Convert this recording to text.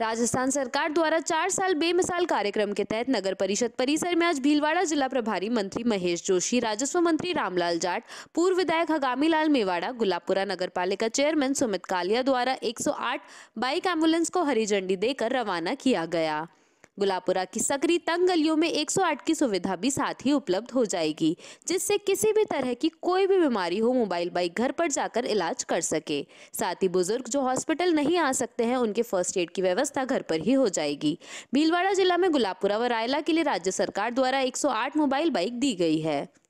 राजस्थान सरकार द्वारा चार साल बेमिसाल कार्यक्रम के तहत नगर परिषद परिसर में आज भीलवाड़ा जिला प्रभारी मंत्री महेश जोशी राजस्व मंत्री रामलाल जाट पूर्व विधायक हगामी लाल मेवाड़ा गुलाबपुरा नगर पालिका चेयरमैन सुमित कालिया द्वारा 108 बाइक एम्बुलेंस को हरी झंडी देकर रवाना किया गया गुलापुरा की सकरी तंग गलियों में 108 की सुविधा भी साथ ही उपलब्ध हो जाएगी जिससे किसी भी तरह की कोई भी बीमारी हो मोबाइल बाइक घर पर जाकर इलाज कर सके साथ ही बुजुर्ग जो हॉस्पिटल नहीं आ सकते हैं उनके फर्स्ट एड की व्यवस्था घर पर ही हो जाएगी भीलवाड़ा जिला में गुलापुरा व रायला के लिए राज्य सरकार द्वारा एक मोबाइल बाइक दी गई है